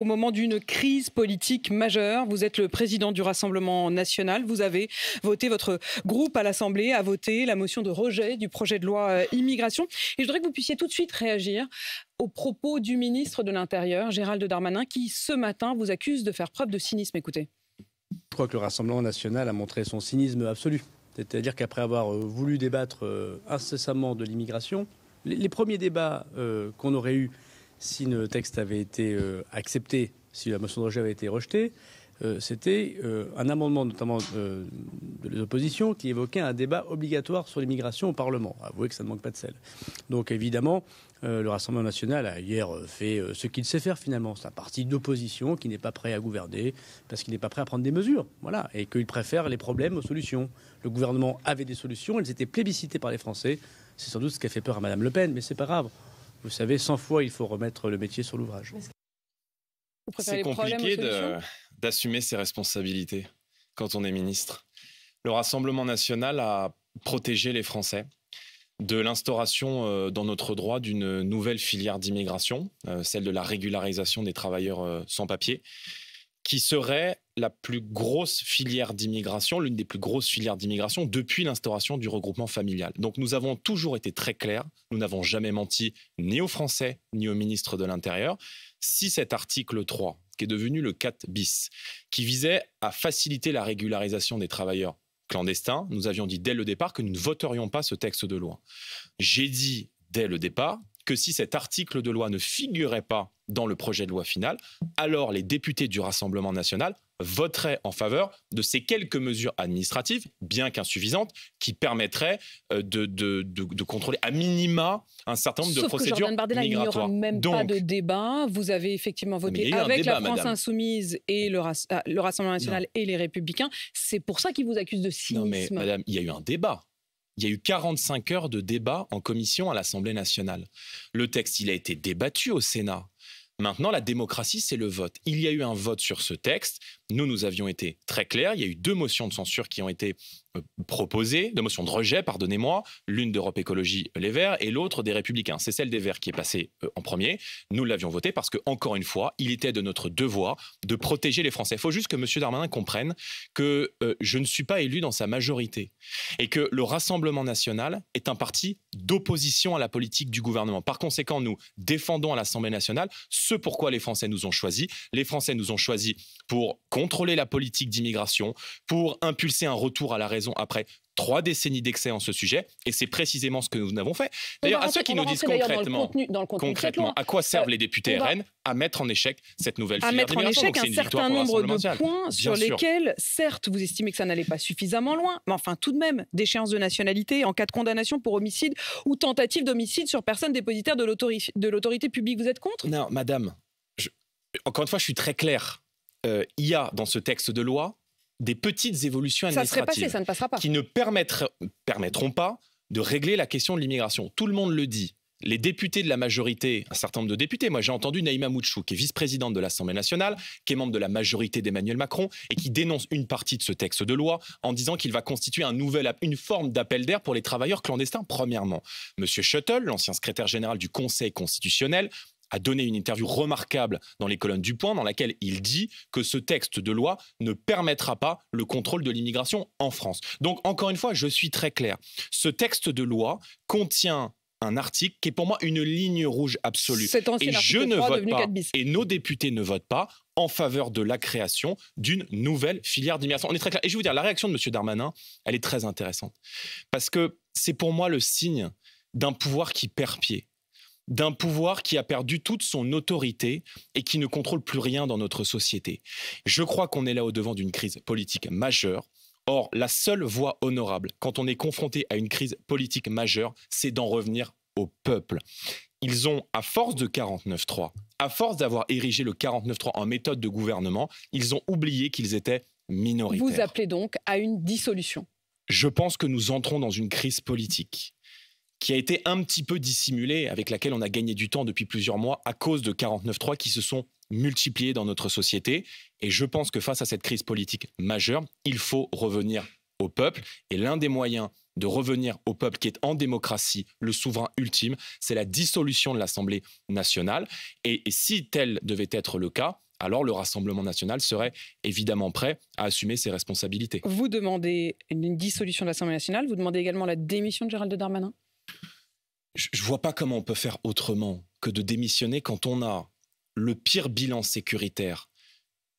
Au moment d'une crise politique majeure, vous êtes le président du Rassemblement national. Vous avez voté, votre groupe à l'Assemblée a voté la motion de rejet du projet de loi euh, immigration. Et je voudrais que vous puissiez tout de suite réagir aux propos du ministre de l'Intérieur, Gérald Darmanin, qui ce matin vous accuse de faire preuve de cynisme. Écoutez. Je crois que le Rassemblement national a montré son cynisme absolu. C'est-à-dire qu'après avoir euh, voulu débattre euh, incessamment de l'immigration, les premiers débats qu'on aurait eus si le texte avait été euh, accepté, si la motion de rejet avait été rejetée, euh, c'était euh, un amendement notamment de l'opposition qui évoquait un débat obligatoire sur l'immigration au Parlement. Avouez que ça ne manque pas de sel. Donc évidemment, le Rassemblement national a hier fait ce qu'il sait faire finalement. C'est un parti d'opposition qui n'est pas prêt à gouverner parce qu'il n'est pas prêt à prendre des mesures. Voilà. Et qu'il préfère les problèmes aux solutions. Le gouvernement avait des solutions, elles étaient plébiscitées par les Français. C'est sans doute ce qui a fait peur à Mme Le Pen, mais c'est pas grave. Vous savez, 100 fois, il faut remettre le métier sur l'ouvrage. C'est compliqué d'assumer ses responsabilités quand on est ministre. Le Rassemblement national a protégé les Français de l'instauration euh, dans notre droit d'une nouvelle filière d'immigration, euh, celle de la régularisation des travailleurs euh, sans papier, qui serait la plus grosse filière d'immigration, l'une des plus grosses filières d'immigration depuis l'instauration du regroupement familial. Donc nous avons toujours été très clairs, nous n'avons jamais menti ni aux Français ni au ministre de l'Intérieur. Si cet article 3, qui est devenu le 4 bis, qui visait à faciliter la régularisation des travailleurs clandestins, nous avions dit dès le départ que nous ne voterions pas ce texte de loi. J'ai dit dès le départ que si cet article de loi ne figurait pas dans le projet de loi final, alors les députés du Rassemblement national voterait en faveur de ces quelques mesures administratives, bien qu'insuffisantes, qui permettraient euh, de, de, de, contrôler à minima un certain nombre de procédures que Bardella même pas de débat. Vous avez effectivement voté avec la France insoumise et le, euh, Rassemblement national et les Républicains. C'est pour ça qu'ils vous accusent de cynisme. Non mais madame, il y a eu un débat. Il y a eu 45 heures de débat en commission à l'Assemblée nationale. Le texte, il a été débattu au Sénat. Maintenant, la démocratie, c'est le vote. Il y a eu un vote sur ce texte. Nous, nous avions été très clairs. Il y a eu deux motions de censure qui ont été euh, proposé, de motion de rejet, pardonnez-moi, l'une d'Europe Écologie euh, Les Verts et l'autre des Républicains. C'est celle des Verts qui est passée euh, en premier. Nous l'avions votée parce que, encore une fois, il était de notre devoir de protéger les Français. Il faut juste que M. Darmanin comprenne que je ne suis pas élu dans sa majorité et que le Rassemblement national est un parti d'opposition à la politique du gouvernement. Par conséquent, nous défendons à l'Assemblée nationale ce pourquoi les Français nous ont choisis. Les Français nous ont choisis pour contrôler la politique d'immigration, pour impulser un retour à la après trois décennies d'excès en ce sujet, et c'est précisément ce que nous avons fait. D'ailleurs, à ceux qui nous disent concrètement, concrètement à quoi servent euh, les députés RN à mettre en échec cette nouvelle à mettre en échec un certain nombre de points sur lesquels, certes, vous estimez que ça n'allait pas suffisamment loin, mais enfin tout de même, déchéance de nationalité en cas de condamnation pour homicide ou tentative d'homicide sur personne dépositaire de l'autorité publique, vous êtes contre Non, madame, encore une fois, je suis très clair. Euh, il y a dans ce texte de loi des petites évolutions administratives qui ne permettront pas de régler la question de l'immigration. Tout le monde le dit. Les députés de la majorité, un certain nombre de députés, moi j'ai entendu Naïma Mouchou, qui est vice-présidente de l'Assemblée nationale, qui est membre de la majorité d'Emmanuel Macron, et qui dénonce une partie de ce texte de loi en disant qu'il va constituer un nouvel, une forme d'appel d'air pour les travailleurs clandestins, premièrement. Monsieur Shuttle, l'ancien secrétaire général du Conseil constitutionnel, a donné une interview remarquable dans les colonnes du Point, dans laquelle il dit que ce texte de loi ne permettra pas le contrôle de l'immigration en France. Donc, encore une fois, je suis très clair. Ce texte de loi contient un article qui est pour moi une ligne rouge absolue. Et je ne vote pas, et nos députés ne votent pas en faveur de la création d'une nouvelle filière d'immigration. On est très clair. Et je vais vous dire, la réaction de M. Darmanin, elle est très intéressante. Parce que c'est pour moi le signe d'un pouvoir qui perd pied d'un pouvoir qui a perdu toute son autorité et qui ne contrôle plus rien dans notre société. Je crois qu'on est là au devant d'une crise politique majeure. Or, la seule voie honorable quand on est confronté à une crise politique majeure, c'est d'en revenir au peuple. Ils ont, à force de 49-3, à force d'avoir érigé le 49-3 en méthode de gouvernement, ils ont oublié qu'ils étaient minoritaires. Vous appelez donc à une dissolution Je pense que nous entrons dans une crise politique qui a été un petit peu dissimulée, avec laquelle on a gagné du temps depuis plusieurs mois à cause de 49.3 qui se sont multipliés dans notre société. Et je pense que face à cette crise politique majeure, il faut revenir au peuple. Et l'un des moyens de revenir au peuple qui est en démocratie le souverain ultime, c'est la dissolution de l'Assemblée nationale. Et, si tel devait être le cas, alors le Rassemblement national serait évidemment prêt à assumer ses responsabilités. Vous demandez une dissolution de l'Assemblée nationale, vous demandez également la démission de Gérald Darmanin je ne vois pas comment on peut faire autrement que de démissionner quand on a le pire bilan sécuritaire,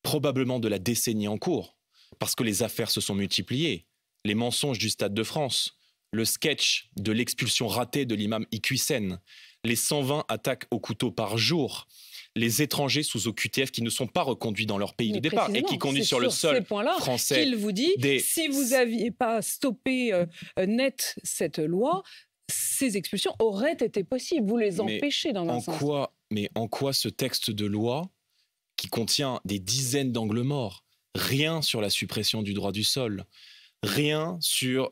probablement de la décennie en cours, parce que les affaires se sont multipliées, les mensonges du Stade de France, le sketch de l'expulsion ratée de l'imam Iquissen, les 120 attaques au couteau par jour, les étrangers sous OQTF qui ne sont pas reconduits dans leur pays de départ et qui conduisent sur, le sol français. Qu'il vous dit, si vous n'aviez pas stoppé euh, euh, net cette loi, ces expulsions auraient été possibles. Vous les empêchez dans un en Quoi, mais en quoi ce texte de loi, qui contient des dizaines d'angles morts, rien sur la suppression du droit du sol, rien sur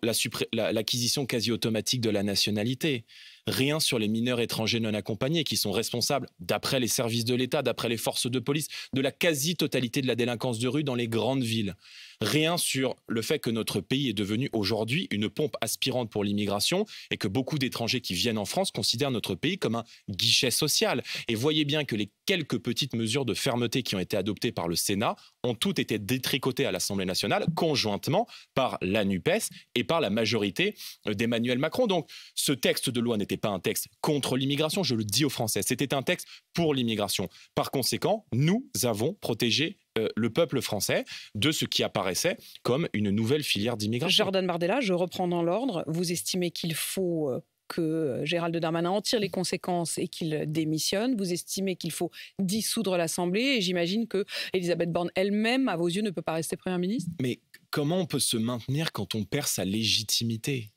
l'acquisition quasi automatique de la nationalité, rien sur les mineurs étrangers non accompagnés qui sont responsables, d'après les services de l'État, d'après les forces de police, de la quasi-totalité de la délinquance de rue dans les grandes villes rien sur le fait que notre pays est devenu aujourd'hui une pompe aspirante pour l'immigration et que beaucoup d'étrangers qui viennent en France considèrent notre pays comme un guichet social. Et voyez bien que les quelques petites mesures de fermeté qui ont été adoptées par le Sénat ont toutes été détricotées à l'Assemblée nationale conjointement par la NUPES et par la majorité d'Emmanuel Macron. Donc ce texte de loi n'était pas un texte contre l'immigration, je le dis aux Français, c'était un texte pour l'immigration. Par conséquent, nous avons protégé euh, le peuple français de ce qui apparaissait comme une nouvelle filière d'immigration. Jordan Bardella, je reprends dans l'ordre. Vous estimez qu'il faut euh, que Gérald Darmanin en tire les conséquences et qu'il démissionne. Vous estimez qu'il faut dissoudre l'Assemblée et j'imagine que Elisabeth Borne elle-même, à vos yeux, ne peut pas rester Première ministre. Mais comment on peut se maintenir quand on perd sa légitimité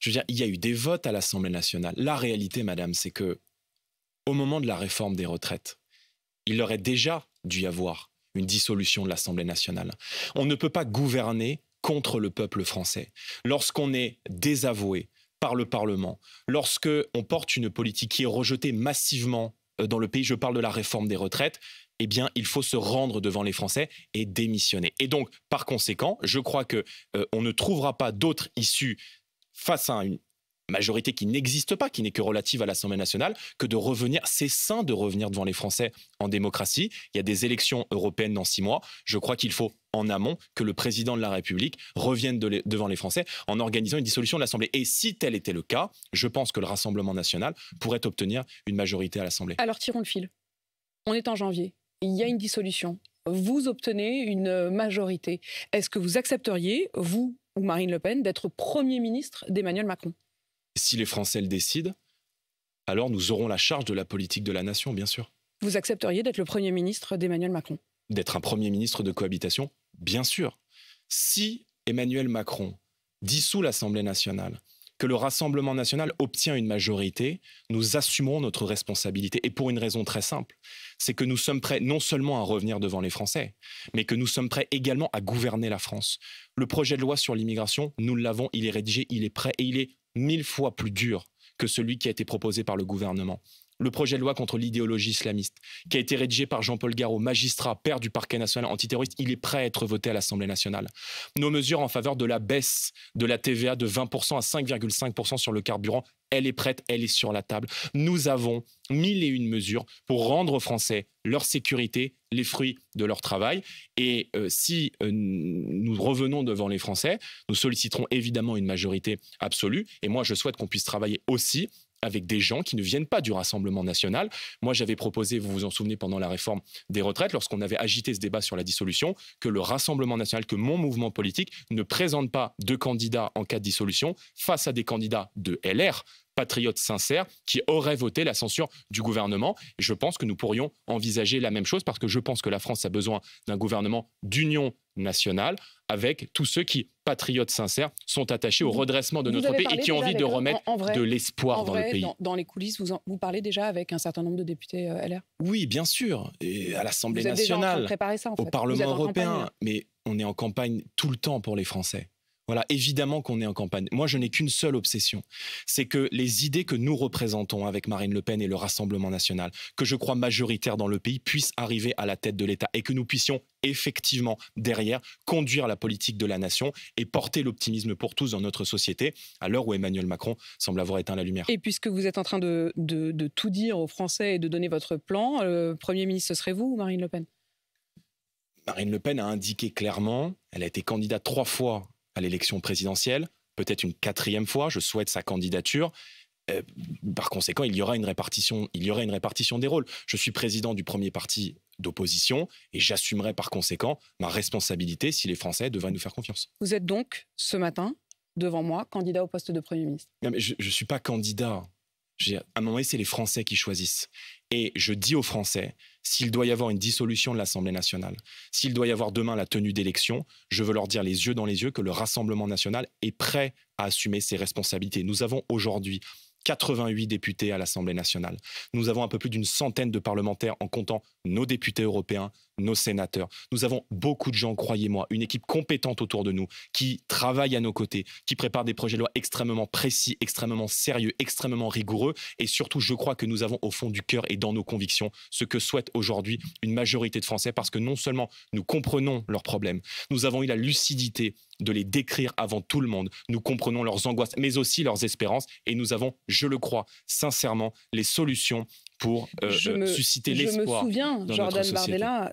Je veux dire, il y a eu des votes à l'Assemblée nationale. La réalité, madame, c'est que au moment de la réforme des retraites, il aurait déjà dû y avoir une dissolution de l'Assemblée nationale. On ne peut pas gouverner contre le peuple français. Lorsqu'on est désavoué par le Parlement, lorsque on porte une politique qui est rejetée massivement euh, dans le pays, je parle de la réforme des retraites, eh bien, il faut se rendre devant les Français et démissionner. Et donc, par conséquent, je crois que euh, on ne trouvera pas d'autre issue face à une, majorité qui n'existe pas, qui n'est que relative à l'Assemblée nationale, que de revenir, c'est sain de revenir devant les Français en démocratie. Il y a des élections européennes dans six mois. Je crois qu'il faut en amont que le président de la République revienne devant les Français en organisant une dissolution de l'Assemblée. Et si tel était le cas, je pense que le Rassemblement national pourrait obtenir une majorité à l'Assemblée. Alors tirons le fil. On est en janvier. Il y a une dissolution. Vous obtenez une majorité. Est-ce que vous accepteriez, vous ou Marine Le Pen, d'être Premier ministre d'Emmanuel Macron si les Français le décident, alors nous aurons la charge de la politique de la nation, bien sûr. Vous accepteriez d'être le Premier ministre d'Emmanuel Macron D'être un Premier ministre de cohabitation Bien sûr. Si Emmanuel Macron dissout l'Assemblée nationale, que le Rassemblement national obtient une majorité, nous assumons notre responsabilité. Et pour une raison très simple, c'est que nous sommes prêts non seulement à revenir devant les Français, mais que nous sommes prêts également à gouverner la France. Le projet de loi sur l'immigration, nous l'avons, il est rédigé, il est prêt et il est mille fois plus dur que celui qui a été proposé par le gouvernement le projet de loi contre l'idéologie islamiste, qui a été rédigé par Jean-Paul Garot, magistrat, père du parquet national antiterroriste, il est prêt à être voté à l'Assemblée nationale. Nos mesures en faveur de la baisse de la TVA de 20% à 5,5% sur le carburant, elle est prête, elle est sur la table. Nous avons mille et une mesures pour rendre aux Français leur sécurité, les fruits de leur travail. Et euh, si euh, nous revenons devant les Français, nous solliciterons évidemment une majorité absolue. Et moi, je souhaite qu'on puisse travailler aussi avec des gens qui ne viennent pas du Rassemblement national. Moi, j'avais proposé, vous vous en souvenez, pendant la réforme des retraites, lorsqu'on avait agité ce débat sur la dissolution, que le Rassemblement national, que mon mouvement politique ne présente pas de candidats en cas de dissolution face à des candidats de LR patriotes sincères qui auraient voté la censure du gouvernement. je pense que nous pourrions envisager la même chose parce que je pense que la France a besoin d'un gouvernement d'union nationale avec tous ceux qui, patriotes sincères, sont attachés au redressement de notre pays et qui ont envie de remettre de l'espoir dans le pays. Dans, les coulisses, vous, vous parlez déjà avec un certain nombre de députés euh, LR Oui, bien sûr, et à l'Assemblée nationale, au Parlement européen, mais on est en campagne tout le temps pour les Français. Voilà, évidemment qu'on est en campagne. Moi, je n'ai qu'une seule obsession, c'est que les idées que nous représentons avec Marine Le Pen et le Rassemblement national, que je crois majoritaire dans le pays, puissent arriver à la tête de l'État et que nous puissions effectivement derrière conduire la politique de la nation et porter l'optimisme pour tous dans notre société, à l'heure où Emmanuel Macron semble avoir éteint la lumière. Et puisque vous êtes en train de, tout dire aux Français et de donner votre plan, euh, Premier ministre, ce serait vous ou Marine Le Pen Marine Le Pen a indiqué clairement, elle a été candidate trois fois à l'élection présidentielle, peut-être une quatrième fois, je souhaite sa candidature. Euh, par conséquent, il y aura une répartition, il y aura une répartition des rôles. Je suis président du premier parti d'opposition et j'assumerai par conséquent ma responsabilité si les Français devraient nous faire confiance. Vous êtes donc ce matin devant moi candidat au poste de premier ministre. je ne suis pas candidat. À un moment donné, c'est les Français qui choisissent. Et je dis aux Français, s'il doit y avoir une dissolution de l'Assemblée nationale, s'il doit y avoir demain la tenue d'élections, je veux leur dire les yeux dans les yeux que le Rassemblement national est prêt à assumer ses responsabilités. Nous avons aujourd'hui 88 députés à l'Assemblée nationale. Nous avons un peu plus d'une centaine de parlementaires en comptant nos députés européens, nos sénateurs. Nous avons beaucoup de gens, croyez-moi, une équipe compétente autour de nous, qui travaille à nos côtés, qui prépare des projets de loi extrêmement précis, extrêmement sérieux, extrêmement rigoureux. Et surtout, je crois que nous avons au fond du cœur et dans nos convictions ce que souhaite aujourd'hui une majorité de Français, parce que non seulement nous comprenons leurs problèmes, nous avons eu la lucidité de les décrire avant tout le monde. Nous comprenons leurs angoisses, mais aussi leurs espérances, et nous avons, je le crois sincèrement, les solutions pour euh, euh, susciter l'espoir. Je me souviens, Jordan Bardella,